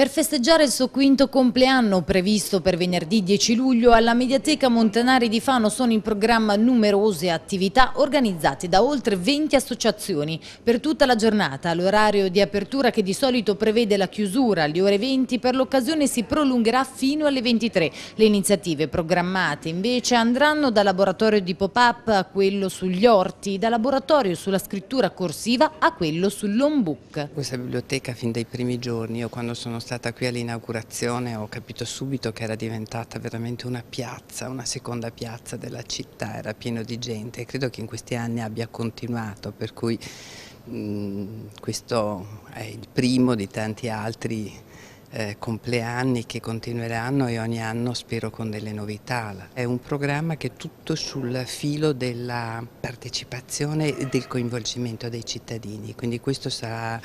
Per festeggiare il suo quinto compleanno, previsto per venerdì 10 luglio, alla Mediateca Montanari di Fano sono in programma numerose attività organizzate da oltre 20 associazioni per tutta la giornata. L'orario di apertura che di solito prevede la chiusura alle ore 20 per l'occasione si prolungherà fino alle 23. Le iniziative programmate invece andranno da laboratorio di pop-up a quello sugli orti, da laboratorio sulla scrittura corsiva a quello sull'homebook. Questa biblioteca fin dai primi giorni, io quando sono stata stata qui all'inaugurazione ho capito subito che era diventata veramente una piazza, una seconda piazza della città, era pieno di gente e credo che in questi anni abbia continuato, per cui mh, questo è il primo di tanti altri eh, compleanni che continueranno e ogni anno spero con delle novità. È un programma che è tutto sul filo della partecipazione e del coinvolgimento dei cittadini, quindi questo sarà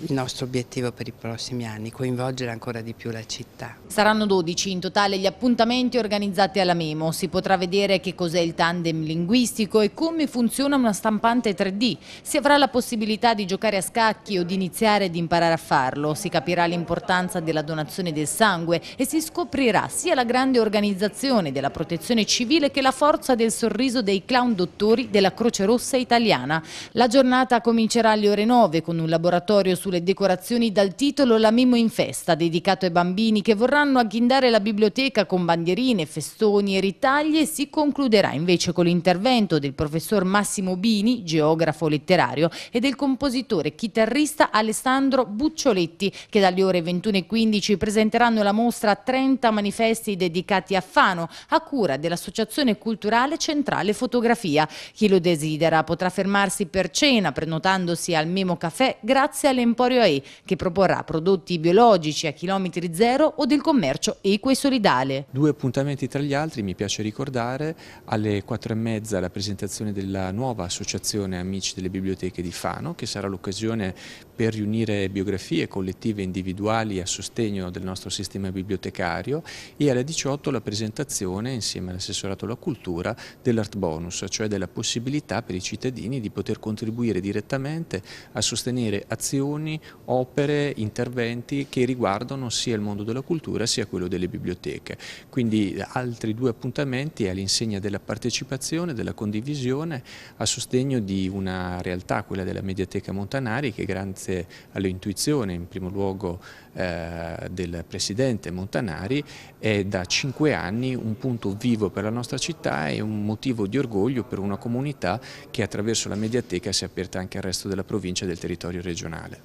il nostro obiettivo per i prossimi anni, coinvolgere ancora di più la città. Saranno 12 in totale gli appuntamenti organizzati alla Memo, si potrà vedere che cos'è il tandem linguistico e come funziona una stampante 3D, si avrà la possibilità di giocare a scacchi o di iniziare ad imparare a farlo, si capirà l'importanza della donazione del sangue e si scoprirà sia la grande organizzazione della protezione civile che la forza del sorriso dei clown dottori della Croce Rossa italiana. La giornata comincerà alle ore 9 con un laboratorio su sulle decorazioni dal titolo La Memo in Festa, dedicato ai bambini che vorranno agghindare la biblioteca con bandierine, festoni e ritagli, si concluderà invece con l'intervento del professor Massimo Bini, geografo letterario, e del compositore chitarrista Alessandro Buccioletti, che dalle ore 21.15 presenteranno la mostra 30 manifesti dedicati a Fano, a cura dell'Associazione Culturale Centrale Fotografia. Chi lo desidera potrà fermarsi per cena prenotandosi al Memo Caffè grazie alle Emporio AE che proporrà prodotti biologici a chilometri zero o del commercio equo-solidale. e Due appuntamenti tra gli altri, mi piace ricordare, alle 4 e mezza la presentazione della nuova associazione Amici delle Biblioteche di Fano che sarà l'occasione per riunire biografie collettive e individuali a sostegno del nostro sistema bibliotecario e alle 18 la presentazione insieme all'assessorato alla cultura dell'art bonus, cioè della possibilità per i cittadini di poter contribuire direttamente a sostenere azioni azioni, opere, interventi che riguardano sia il mondo della cultura sia quello delle biblioteche. Quindi altri due appuntamenti all'insegna della partecipazione, della condivisione, a sostegno di una realtà, quella della Mediateca Montanari, che grazie all'intuizione in primo luogo eh, del Presidente Montanari è da cinque anni un punto vivo per la nostra città e un motivo di orgoglio per una comunità che attraverso la Mediateca si è aperta anche al resto della provincia e del territorio regionale.